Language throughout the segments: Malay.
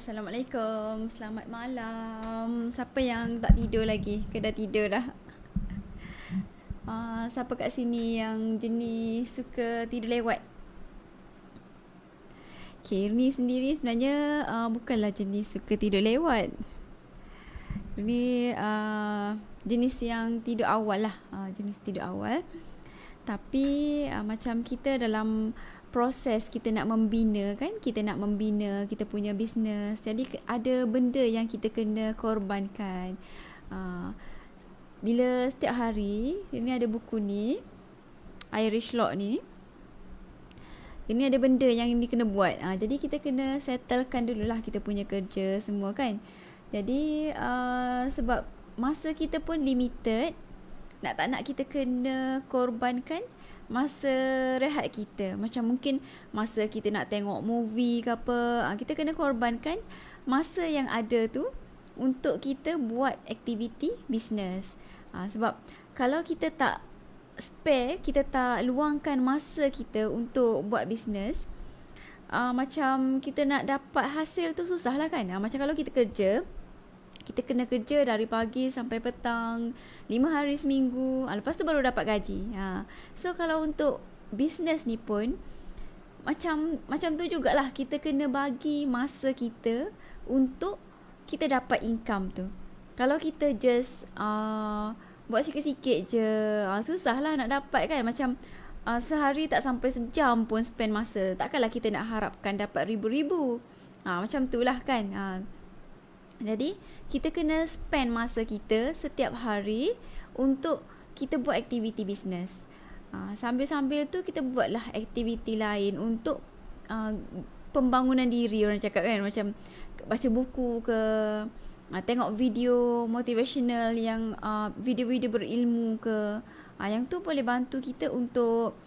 Assalamualaikum Selamat malam Siapa yang tak tidur lagi ke dah tidur dah uh, Siapa kat sini yang jenis suka tidur lewat Okay Rini sendiri sebenarnya uh, bukanlah jenis suka tidur lewat Rini uh, ah, jenis yang tidur awal lah uh, Jenis tidur awal Tapi uh, macam kita dalam proses kita nak membina kan kita nak membina kita punya bisnes jadi ada benda yang kita kena korbankan uh, bila setiap hari ini ada buku ni Irish Law ni ini ada benda yang ini kena buat uh, jadi kita kena settlekan dululah kita punya kerja semua kan jadi uh, sebab masa kita pun limited nak tak nak kita kena korbankan masa rehat kita macam mungkin masa kita nak tengok movie ke apa ah, kita kena korbankan masa yang ada tu untuk kita buat aktiviti bisnes ah, sebab kalau kita tak spare kita tak luangkan masa kita untuk buat bisnes ah, macam kita nak dapat hasil tu susahlah kan macam kalau kita kerja kita kena kerja dari pagi sampai petang lima hari seminggu ha, lepas tu baru dapat gaji ha. so kalau untuk bisnes ni pun macam macam tu jugalah kita kena bagi masa kita untuk kita dapat income tu kalau kita just uh, buat sikit-sikit je uh, lah nak dapat kan macam uh, sehari tak sampai sejam pun spend masa takkanlah kita nak harapkan dapat ribu-ribu ha, macam tu lah kan Uh. Jadi kita kena spend masa kita setiap hari untuk kita buat aktiviti bisnes. Ah, sambil-sambil tu kita buatlah aktiviti lain untuk uh, pembangunan diri orang cakap kan macam baca buku ke uh, tengok video motivational yang uh, video-video berilmu ke uh, yang tu boleh bantu kita untuk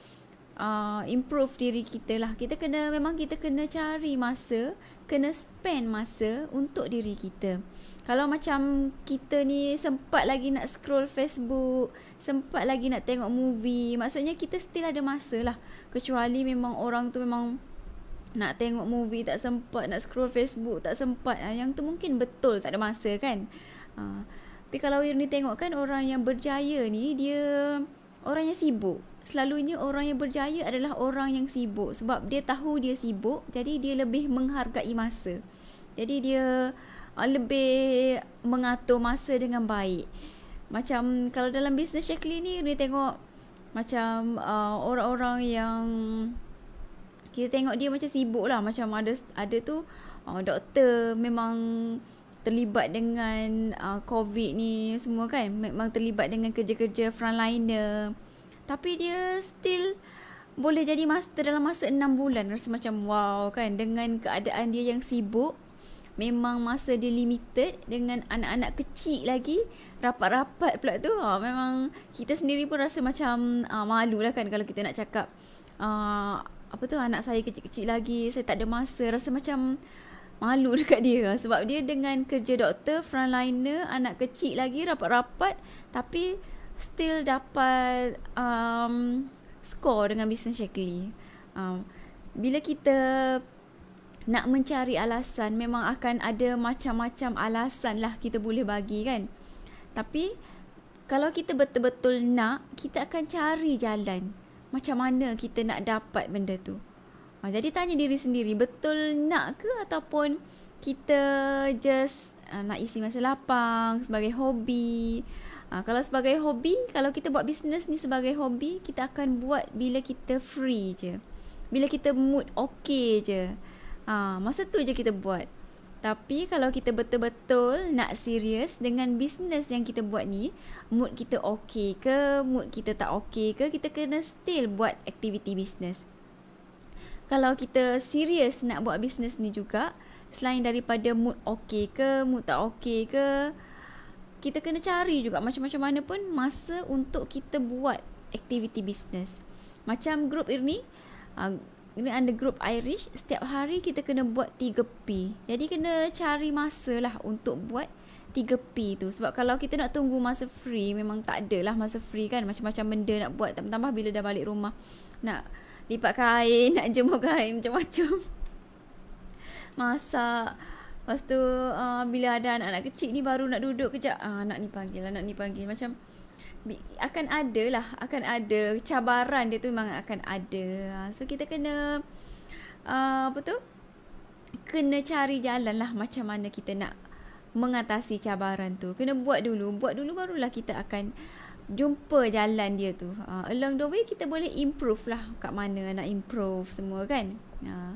uh, improve diri kita lah. Kita kena memang kita kena cari masa, kena spend masa untuk diri kita. Kalau macam kita ni sempat lagi nak scroll Facebook, sempat lagi nak tengok movie, maksudnya kita still ada masa lah. Kecuali memang orang tu memang nak tengok movie tak sempat, nak scroll Facebook tak sempat. Ah, yang tu mungkin betul tak ada masa kan. Uh, tapi kalau ni tengok kan orang yang berjaya ni, dia orang yang sibuk selalunya orang yang berjaya adalah orang yang sibuk sebab dia tahu dia sibuk jadi dia lebih menghargai masa. Jadi dia uh, lebih mengatur masa dengan baik. Macam kalau dalam bisnes Shekli ni dia tengok macam uh, orang-orang yang kita tengok dia macam sibuk lah macam ada ada tu uh, doktor memang terlibat dengan uh, covid ni semua kan memang terlibat dengan kerja-kerja frontliner tapi dia still boleh jadi master dalam masa enam bulan rasa macam wow kan dengan keadaan dia yang sibuk memang masa dia limited dengan anak-anak kecil lagi rapat-rapat pula tu ha, memang kita sendiri pun rasa macam ha, ah, malu lah kan kalau kita nak cakap ha, apa tu anak saya kecil-kecil lagi saya tak ada masa rasa macam malu dekat dia sebab dia dengan kerja doktor frontliner anak kecil lagi rapat-rapat tapi still dapat um, score dengan bisnes Shakely. Um, bila kita nak mencari alasan, memang akan ada macam-macam alasan lah kita boleh bagi kan. Tapi kalau kita betul-betul nak, kita akan cari jalan macam mana kita nak dapat benda tu. Ha, jadi tanya diri sendiri, betul nak ke ataupun kita just uh, nak isi masa lapang sebagai hobi. Ha, kalau sebagai hobi, kalau kita buat bisnes ni sebagai hobi, kita akan buat bila kita free je. Bila kita mood okay je. Ha, masa tu je kita buat. Tapi kalau kita betul-betul nak serius dengan bisnes yang kita buat ni, mood kita okay ke, mood kita tak okay ke, kita kena still buat aktiviti bisnes. Kalau kita serius nak buat bisnes ni juga, selain daripada mood okay ke, mood tak okay ke, kita kena cari juga macam-macam mana pun masa untuk kita buat aktiviti bisnes. Macam grup ini, ah, ini uh, under group Irish, setiap hari kita kena buat 3P. Jadi kena cari masa lah untuk buat 3P tu. Sebab kalau kita nak tunggu masa free, memang tak adalah masa free kan. Macam-macam benda nak buat, tambah-tambah bila dah balik rumah. Nak lipat kain, nak jemur kain, macam-macam. Masak, Lepas tu uh, bila ada anak-anak kecil ni baru nak duduk kejap uh, Anak ni panggil, lah, anak ni panggil Macam akan ada lah Akan ada cabaran dia tu memang akan ada ah, So kita kena uh, Apa tu? Kena cari jalan lah macam mana kita nak Mengatasi cabaran tu Kena buat dulu Buat dulu barulah kita akan Jumpa jalan dia tu uh, Along the way kita boleh improve lah Kat mana nak improve semua kan uh,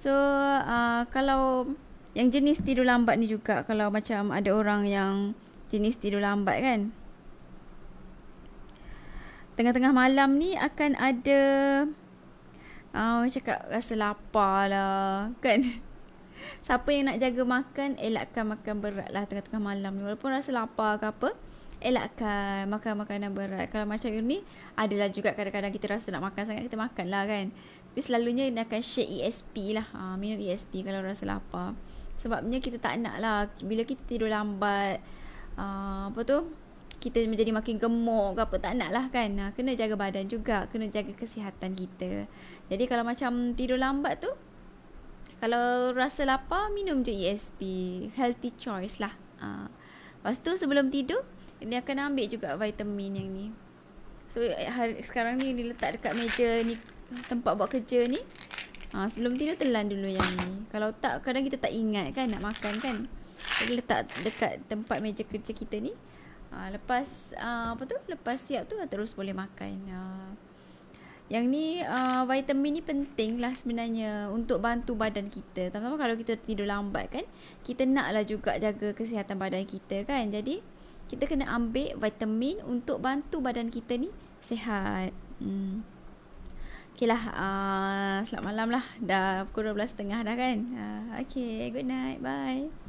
So uh, Kalau yang jenis tidur lambat ni juga kalau macam ada orang yang jenis tidur lambat kan. Tengah-tengah malam ni akan ada ah oh, cakap rasa lapar lah kan. Siapa yang nak jaga makan elakkan makan berat lah tengah-tengah malam ni walaupun rasa lapar ke apa elakkan makan makanan berat. Kalau macam ni adalah juga kadang-kadang kita rasa nak makan sangat kita makan lah kan. Tapi selalunya dia akan share ESP lah. Ha, minum ESP kalau rasa lapar. Sebabnya kita tak nak lah. Bila kita tidur lambat. Uh, apa tu? Kita menjadi makin gemuk ke apa. Tak nak lah kan. Ha, kena jaga badan juga. Kena jaga kesihatan kita. Jadi kalau macam tidur lambat tu. Kalau rasa lapar, minum je ESP. Healthy choice lah. Ha. Lepas tu sebelum tidur, dia akan ambil juga vitamin yang ni. So hari, sekarang ni diletak dekat meja ni tempat buat kerja ni ha, Sebelum tidur telan dulu yang ni Kalau tak kadang kita tak ingat kan nak makan kan Jadi letak dekat tempat meja kerja kita ni ha, Lepas ha, apa tu lepas siap tu terus boleh makan ha. Yang ni uh, vitamin ni penting lah sebenarnya untuk bantu badan kita. Terutama kalau kita tidur lambat kan. Kita nak lah juga jaga kesihatan badan kita kan. Jadi kita kena ambil vitamin untuk bantu badan kita ni sehat. Hmm. Okay lah, uh, selamat malam lah. Dah pukul 12.30 dah kan. Uh, okay, good night. Bye.